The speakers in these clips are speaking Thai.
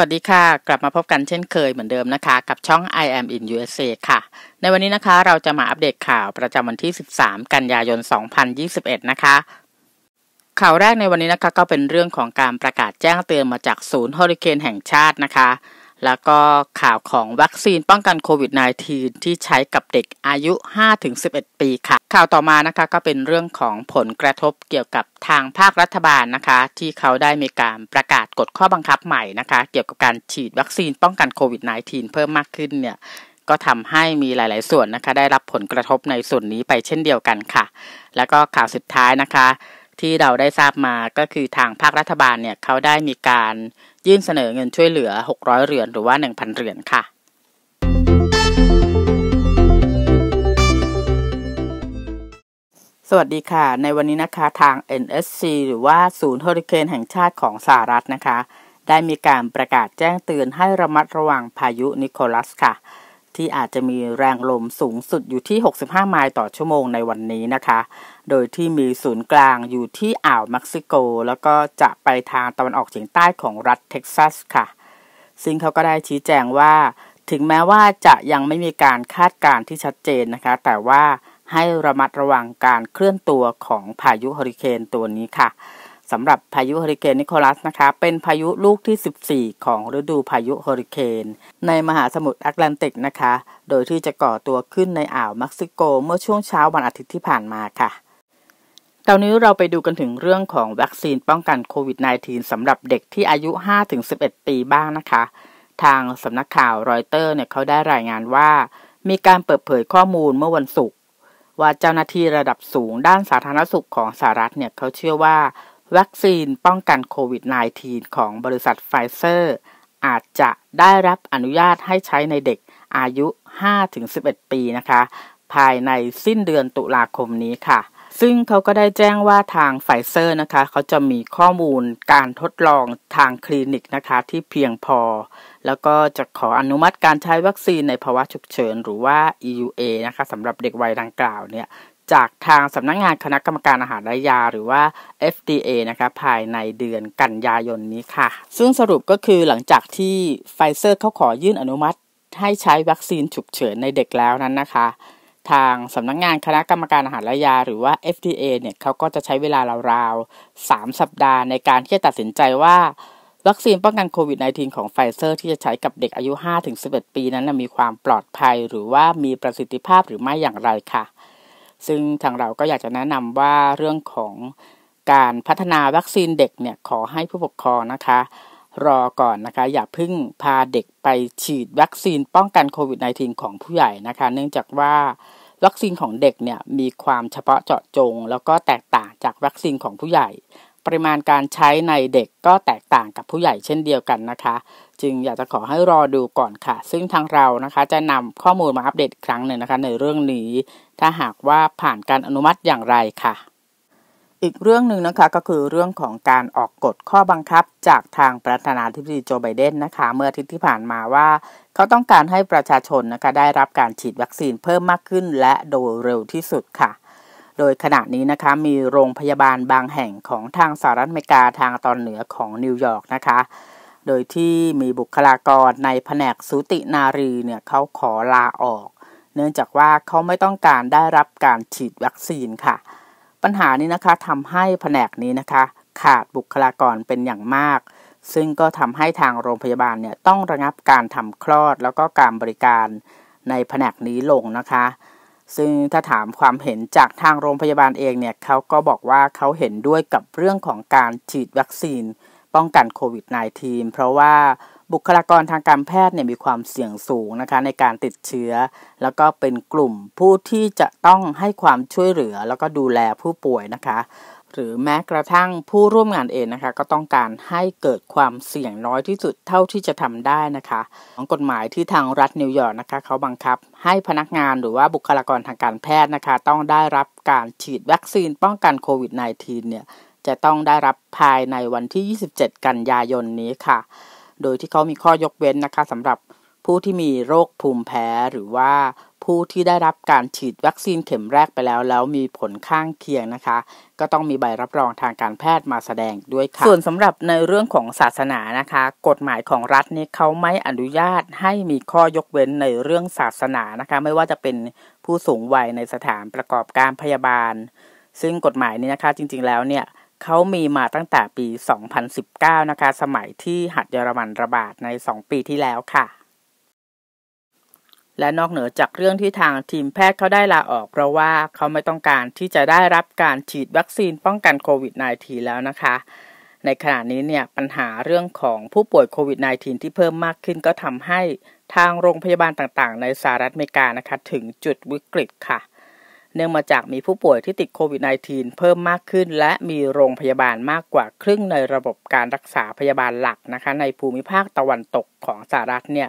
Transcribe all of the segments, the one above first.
วัสดีค่ะ กลับมาพบกันเช่นเคยเหมือนเดิมนะคะ กับช่อง I am in USA ค่ะ ในวันนี้นะคะเราจะมาอัปเดตข่าวประจำวันที่ 13 กันยายน 2021 นะคะ ข่าวแรกในวันนี้นะคะก็เป็นเรื่องของการประกาศแจ้งเตือนมาจากศูนย์ฮอริเคนแห่งชาตินะคะแล้วก็ข่าวของวัคซีนป้องกันโควิด -19 ที่ใช้กับเด็กอายุ 5-11 ปีค่ะ ข่าวต่อมานะคะก็เป็นเรื่องของผลกระทบเกี่ยวกับทางภาครัฐบาลนะคะ ที่เขาได้มีการประกาศกฎข้อบังคับใหม่นะคะเกี่ยวกับการฉีดวัคซีนป้องกันโควิด -19 เพิ่มมากขึ้นเนี่ยก็ทำให้มีหลาย ๆส่วนนะคะ ได้รับผลกระทบในส่วนนี้ไปเช่นเดียวกันค่ะ แล้วก็ข่าวสุดท้ายนะคะที่เราได้ทราบมาก็คือทางภาครัฐบาลเนี่ย เขาได้มีการยื่นเสนอเงินช่วยเหลือ 600 เหรียญหรือว่า 1,000 เหรียญค่ะ สวัสดีค่ะ ในวันนี้นะคะทาง NSC หรือว่า ศูนย์เฮอริเคนแห่งชาติของสหรัฐนะคะ ได้มีการประกาศแจ้งเตือนให้ระมัดระวังพายุนิโคลัสค่ะที่อาจจะมีแรงลมสูงสุดอยู่ที่ 65 ไมล์ต่อชั่วโมงในวันนี้นะคะ โดยที่มีศูนย์กลางอยู่ที่อ่าวเม็กซิโก แล้วก็จะไปทางตะวันออกเฉียงใต้ของรัฐเท็กซัสค่ะ ซึ่งเขาก็ได้ชี้แจงว่า ถึงแม้ว่าจะยังไม่มีการคาดการณ์ที่ชัดเจนนะคะ แต่ว่าให้ระมัดระวังการเคลื่อนตัวของพายุเฮอริเคนตัวนี้ค่ะสำหรับพายุเฮอริเคนนิโคลัสนะคะ เป็นพายุลูกที่ 14 ของฤดูพายุเฮอริเคนในมหาสมุทรแอตแลนติกนะคะ โดยที่จะก่อตัวขึ้นในอ่าวเม็กซิโก เมื่อช่วงเช้าวันอาทิตย์ที่ผ่านมาค่ะตอนนี้เราไปดูกันถึงเรื่องของวัคซีนป้องกันโควิด -19 สำหรับเด็กที่อายุ 5-11ปีบ้างนะคะ ทางสำนักข่าวรอยเตอร์เนี่ยเขาได้รายงานว่า มีการเปิดเผยข้อมูลเมื่อวันศุกร์ว่าเจ้าหน้าที่ระดับสูงด้านสาธารณสุขของสหรัฐเนี่ยเขาเชื่อว่าวัคซีนป้องกันโควิด -19 ของบริษัทไฟเซอร์ อาจจะได้รับอนุญาตให้ใช้ในเด็กอายุ 5-11 ปีนะคะ ภายในสิ้นเดือนตุลาคมนี้ค่ะ ซึ่งเขาก็ได้แจ้งว่าทางไฟเซอร์นะคะ เขาจะมีข้อมูลการทดลองทางคลินิกนะคะ ที่เพียงพอ แล้วก็จะขออนุมัติการใช้วัคซีนในภาวะฉุกเฉิน หรือว่า EUA นะคะสำหรับเด็กวัยดังกล่าวเนี่ยจากทางสำนักงงานคณะกรรมการอาหารและยา หรือว่า FDA นะคะภายในเดือนกันยายนนี้ค่ะ ซึ่งสรุปก็คือหลังจากที่ไฟเซอร์เขาขอยื่นอนุมัติ ให้ใช้วัคซีนฉุกเฉินในเด็กแล้วนั้นนะคะ ทางสำนักงงานคณะกรรมการอาหารและยา หรือว่า FDA เนี่ยเขาก็จะใช้เวลาราวๆ 3สัปดาห์ในการที่จะตัดสินใจว่า วัคซีนป้องกันโควิด -19 ของไฟเซอร์ที่จะใช้กับเด็กอายุ5-11ปีนั้นมีความปลอดภัยหรือว่ามีประสิทธิภาพหรือไม่อย่างไรค่ะซึ่งทางเราก็อยากจะแนะนำว่าเรื่องของการพัฒนาวัคซีนเด็กเนี่ยขอให้ผู้ปกครองนะคะ รอก่อนนะคะอย่าพึ่งพาเด็กไปฉีดวัคซีนป้องกันโควิด -19 ของผู้ใหญ่นะคะ เนื่องจากว่าวัคซีนของเด็กเนี่ยมีความเฉพาะเจาะจง แล้วก็แตกต่างจากวัคซีนของผู้ใหญ่ปริมาณการใช้ในเด็กก็แตกต่างกับผู้ใหญ่เช่นเดียวกันนะคะ จึงอยากจะขอให้รอดูก่อนค่ะ ซึ่งทางเรานะคะจะนำข้อมูลมาอัปเดตครั้งหนึ่งนะคะ ในเรื่องนี้ ถ้าหากว่าผ่านการอนุมัติอย่างไรค่ะ อีกเรื่องหนึ่งนะคะก็คือเรื่องของการออกกฎข้อบังคับจากทางประธานาธิบดีโจไบเดนนะคะ เมื่ออาทิตย์ที่ผ่านมาว่าเขาต้องการให้ประชาชนนะคะได้รับการฉีดวัคซีนเพิ่มมากขึ้น และโดยเร็วที่สุดค่ะโดยขณะนี้นะคะมีโรงพยาบาลบางแห่งของทางสหรัฐอเมริกาทางตอนเหนือของนิวยอร์กนะคะ โดยที่มีบุคลากรในแผนกสูตินารีเนี่ยเขาขอลาออก เนื่องจากว่าเขาไม่ต้องการได้รับการฉีดวัคซีนค่ะ ปัญหานี้นะคะทำให้แผนกนี้นะคะ ขาดบุคลากรเป็นอย่างมาก ซึ่งก็ทำให้ทางโรงพยาบาลเนี่ยต้องระงับการทำคลอด แล้วก็การบริการในแผนกนี้ลงนะคะซึ่งถ้าถามความเห็นจากทางโรงพยาบาลเองเนี่ย เขาก็บอกว่าเขาเห็นด้วยกับเรื่องของการฉีดวัคซีนป้องกันโควิด -19 เพราะว่าบุคลากรทางการแพทย์เนี่ยมีความเสี่ยงสูงนะคะ ในการติดเชื้อ แล้วก็เป็นกลุ่มผู้ที่จะต้องให้ความช่วยเหลือแล้วก็ดูแลผู้ป่วยนะคะหรือแม้กระทั่งผู้ร่วมงานเองนะคะ ก็ต้องการให้เกิดความเสี่ยงน้อยที่สุดเท่าที่จะทำได้นะคะของกฎหมายที่ทางรัฐนิวยอร์กนะคะเขาบังคับให้พนักงานหรือว่าบุคลากรทางการแพทย์นะคะ ต้องได้รับการฉีดวัคซีนป้องกันโควิด -19 เนี่ยจะต้องได้รับภายในวันที่ 27 กันยายนนี้ค่ะ โดยที่เขามีข้อยกเว้นนะคะสำหรับผู้ที่มีโรคภูมิแพ้หรือว่าผู้ที่ได้รับการฉีดวัคซีนเข็มแรกไปแล้ว แล้วมีผลข้างเคียงนะคะ ก็ต้องมีใบรับรองทางการแพทย์มาแสดงด้วยค่ะ ส่วนสำหรับในเรื่องของศาสนานะคะ กฎหมายของรัฐนี้เขาไม่อนุญาตให้มีข้อยกเว้นในเรื่องศาสนานะคะ ไม่ว่าจะเป็นผู้สูงวัยในสถานประกอบการพยาบาล ซึ่งกฎหมายนี้นะคะจริงๆแล้วเนี่ยเขามีมาตั้งแต่ปี 2019 นะคะ สมัยที่หัดเยอรมันระบาดใน 2 ปีที่แล้วค่ะและนอกเหนือจากเรื่องที่ทางทีมแพทย์เขาได้ลาออกเพราะว่าเขาไม่ต้องการที่จะได้รับการฉีดวัคซีนป้องกันโควิด -19 แล้วนะคะ ในขณะนี้เนี่ยปัญหาเรื่องของผู้ป่วยโควิด -19 ที่เพิ่มมากขึ้นก็ทำให้ทางโรงพยาบาลต่างๆ ในสหรัฐอเมริกานะคะถึงจุดวิกฤตค่ะ เนื่องมาจากมีผู้ป่วยที่ติดโควิด -19 เพิ่มมากขึ้นและมีโรงพยาบาลมากกว่าครึ่งในระบบการรักษาพยาบาลหลักนะคะในภูมิภาคตะวันตกของสหรัฐเนี่ย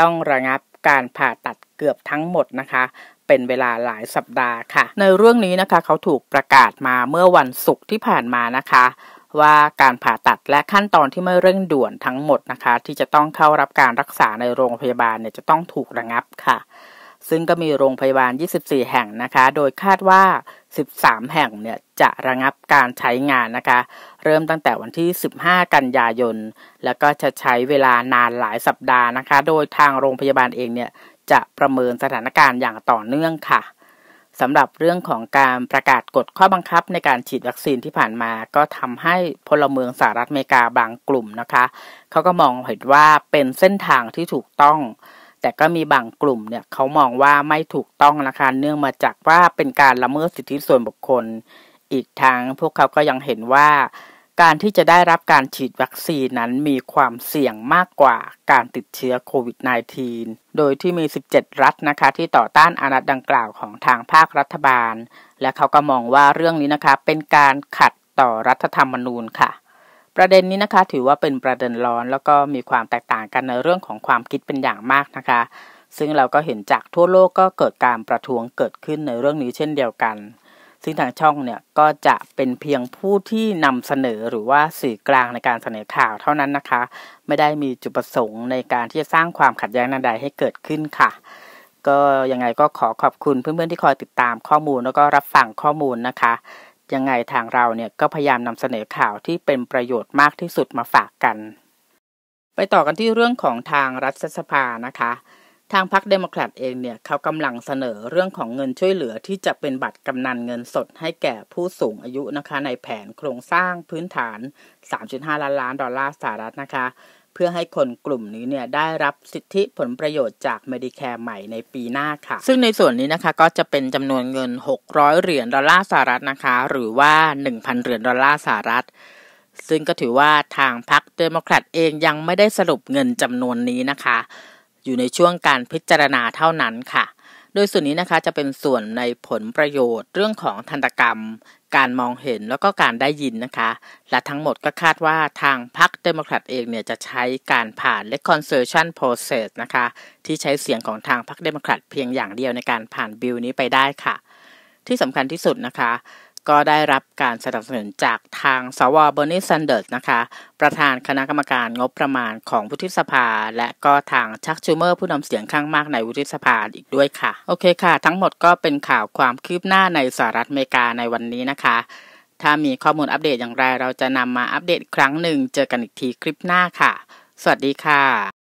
ต้องระงับการผ่าตัดเกือบทั้งหมดนะคะ เป็นเวลาหลายสัปดาห์ค่ะ ในเรื่องนี้นะคะ เขาถูกประกาศมาเมื่อวันศุกร์ที่ผ่านมานะคะ ว่าการผ่าตัดและขั้นตอนที่ไม่เร่งด่วนทั้งหมดนะคะ ที่จะต้องเข้ารับการรักษาในโรงพยาบาลเนี่ย จะต้องถูกระงับค่ะซึ่งก็มีโรงพยาบาล 24 แห่งนะคะ โดยคาดว่า 13 แห่งเนี่ยจะระงับการใช้งานนะคะ เริ่มตั้งแต่วันที่ 15 กันยายน แล้วก็จะใช้เวลานานหลายสัปดาห์นะคะ โดยทางโรงพยาบาลเองเนี่ยจะประเมินสถานการณ์อย่างต่อเนื่องค่ะสำหรับเรื่องของการประกาศกฎข้อบังคับในการฉีดวัคซีนที่ผ่านมา ก็ทำให้พลเมืองสหรัฐอเมริกาบางกลุ่มนะคะ เขาก็มองเห็นว่าเป็นเส้นทางที่ถูกต้องแต่ก็มีบางกลุ่มเนี่ยเขามองว่าไม่ถูกต้องนะคะ เนื่องมาจากว่าเป็นการละเมิดสิทธิส่วนบุคคล อีกทางพวกเขาก็ยังเห็นว่าการที่จะได้รับการฉีดวัคซีนนั้นมีความเสี่ยงมากกว่าการติดเชื้อโควิด -19 โดยที่มี 17 รัฐนะคะ ที่ต่อต้านอานัดดังกล่าวของทางภาครัฐบาล และเขาก็มองว่าเรื่องนี้นะคะเป็นการขัดต่อรัฐธรรมนูญค่ะประเด็นนี้นะคะ ถือว่าเป็นประเด็นร้อนแล้วก็มีความแตกต่างกันในเรื่องของความคิดเป็นอย่างมากนะคะ ซึ่งเราก็เห็นจากทั่วโลกก็เกิดการประท้วงเกิดขึ้นในเรื่องนี้เช่นเดียวกัน ซึ่งทางช่องเนี่ยก็จะเป็นเพียงผู้ที่นำเสนอหรือว่าสื่อกลางในการเสนอข่าวเท่านั้นนะคะ ไม่ได้มีจุดประสงค์ในการที่จะสร้างความขัดแย้งใดให้เกิดขึ้นค่ะ ก็ยังไงก็ขอขอบคุณเพื่อนๆที่คอยติดตามข้อมูล แล้วก็รับฟังข้อมูลนะคะยังไงทางเราเนี่ยก็พยายามนำเสนอข่าวที่เป็นประโยชน์มากที่สุดมาฝากกัน ไปต่อกันที่เรื่องของทางรัฐสภานะคะทางพรรคเดโมแครตเองเนี่ยเขากำลังเสนอเรื่องของเงินช่วยเหลือที่จะเป็นบัตรกำนันเงินสดให้แก่ผู้สูงอายุนะคะในแผนโครงสร้างพื้นฐาน 3.5 ล้านล้านดอลลาร์สหรัฐนะคะเพื่อให้คนกลุ่มนี้เนี่ยได้รับสิทธิผลประโยชน์จาก Medicare ใหม่ในปีหน้าค่ะ ซึ่งในส่วนนี้นะคะก็จะเป็นจำนวนเงิน 600 เหรียญดอลลาร์สหรัฐนะคะ หรือว่า 1,000 เหรียญดอลลาร์สหรัฐ ซึ่งก็ถือว่าทางพรรคเดโมแครตเองยังไม่ได้สรุปเงินจำนวนนี้นะคะ อยู่ในช่วงการพิจารณาเท่านั้นค่ะ โดยส่วนนี้นะคะจะเป็นส่วนในผลประโยชน์เรื่องของธันตกรรมการมองเห็นแล้วก็การได้ยินนะคะ และทั้งหมดก็คาดว่าทางพรรคเดโมแครตเองเนี่ยจะใช้การผ่าน reconciliation process นะคะ ที่ใช้เสียงของทางพรรคเดโมแครตเพียงอย่างเดียวในการผ่านบิลนี้ไปได้ค่ะ ที่สำคัญที่สุดนะคะก็ได้รับการสนับสนุนจากทางสวเบอร์นสซันเดิร์สนะคะ ประธานคณะกรรมการงบประมาณของวุฒิสภา และก็ทางชักชูเมอร์ผู้นำเสียงข้างมากในวุฒิสภาอีกด้วยค่ะโอเคค่ะ ทั้งหมดก็เป็นข่าวความคืบหน้าในสหรัฐอเมริกาในวันนี้นะคะ ถ้ามีข้อมูลอัปเดตอย่างไร เราจะนำมาอัปเดตครั้งหนึ่ง เจอกันอีกทีคลิปหน้าค่ะ สวัสดีค่ะ